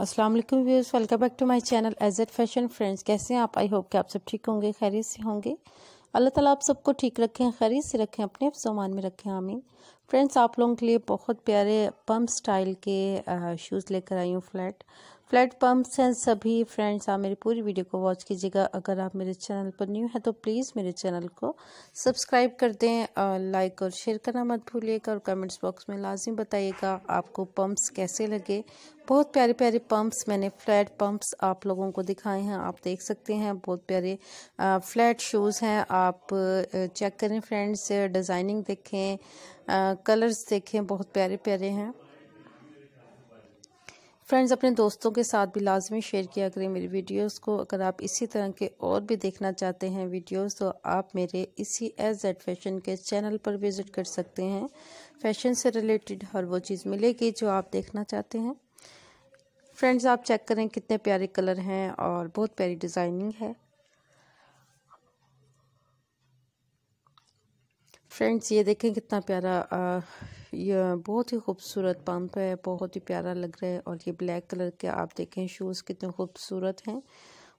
Aslam viewers welcome back to my channel एज एट fashion friends कैसे हैं आप आई होप कि आप सब ठीक होंगे खैरियत से होंगे अल्लाह ताला आप सबको ठीक रखें खैरियत से रखें अपने सामान में रखें आमीन फ्रेंड्स आप लोगों के लिए बहुत प्यारे पम्प स्टाइल के शूज़ लेकर आई हूँ फ्लैट फ्लैट पम्प्स हैं सभी फ्रेंड्स आप मेरी पूरी वीडियो को वॉच कीजिएगा अगर आप मेरे चैनल पर न्यू हैं तो प्लीज़ मेरे चैनल को सब्सक्राइब कर दें और लाइक और शेयर करना मत भूलिएगा और कमेंट्स बॉक्स में लाजिम बताइएगा आपको पम्प्स कैसे लगे बहुत प्यारे प्यारे पम्प्स मैंने फ्लैट पम्प्स आप लोगों को दिखाए हैं आप देख सकते हैं बहुत प्यारे फ्लैट शूज़ हैं आप चेक करें फ्रेंड्स डिज़ाइनिंग देखें कलर्स देखें बहुत प्यारे प्यारे हैं फ्रेंड्स अपने दोस्तों के साथ भी लाजमी शेयर किया करें मेरी वीडियोस को अगर आप इसी तरह के और भी देखना चाहते हैं वीडियोस तो आप मेरे इसी एस जेड फैशन के चैनल पर विज़िट कर सकते हैं फैशन से रिलेटेड हर वो चीज़ मिलेगी जो आप देखना चाहते हैं फ्रेंड्स आप चेक करें कितने प्यारे कलर हैं और बहुत प्यारी डिज़ाइनिंग है फ्रेंड्स ये देखें कितना प्यारा आ, यह बहुत ही खूबसूरत पंप है बहुत ही प्यारा लग रहा है और ये ब्लैक कलर के आप देखें शूज़ कितने खूबसूरत हैं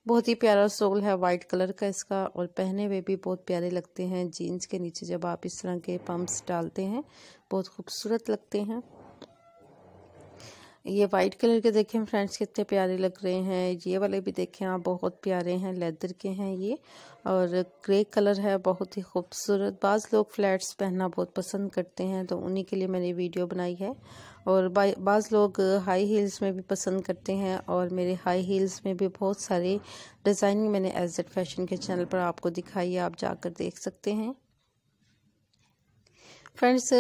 बहुत ही प्यारा सोल है वाइट कलर का इसका और पहने हुए भी बहुत प्यारे लगते हैं जीन्स के नीचे जब आप इस तरह के पम्प्स डालते हैं बहुत खूबसूरत लगते हैं ये वाइट कलर के देखें फ्रेंड्स कितने प्यारे लग रहे हैं ये वाले भी देखें आप बहुत प्यारे हैं लेदर के हैं ये और ग्रे कलर है बहुत ही खूबसूरत बाज़ लोग फ्लैट्स पहनना बहुत पसंद करते हैं तो उन्हीं के लिए मैंने वीडियो बनाई है और बाज़ लोग हाई हील्स में भी पसंद करते हैं और मेरे हाई हील्स में भी बहुत सारे डिज़ाइनिंग मैंने एज फैशन के चैनल पर आपको दिखाई है आप जाकर देख सकते हैं फ्रेंड्स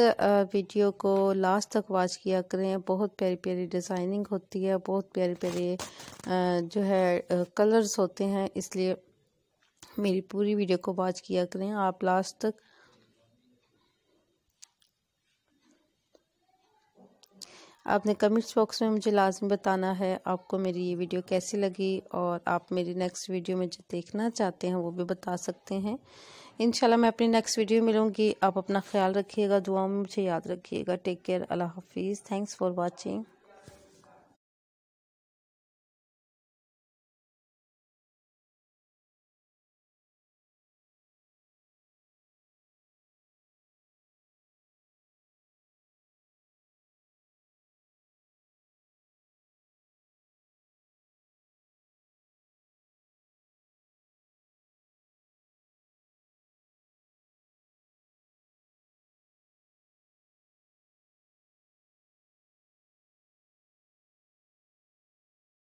वीडियो को लास्ट तक वॉच किया करें बहुत प्यारी प्यारी डिज़ाइनिंग होती है बहुत प्यारे प्यारे जो है कलर्स होते हैं इसलिए मेरी पूरी वीडियो को वॉच किया करें आप लास्ट तक आपने कमेंट्स बॉक्स में मुझे लाजमी बताना है आपको मेरी ये वीडियो कैसी लगी और आप मेरी नेक्स्ट वीडियो में जो देखना चाहते हैं वो भी बता सकते हैं इंशाल्लाह मैं अपनी नेक्स्ट वीडियो मिलूँगी आप अपना ख्याल रखिएगा दुआ में मुझे याद रखिएगा टेक केयर अल्लाह हाफिज़ थैंक्स फॉर वॉचिंग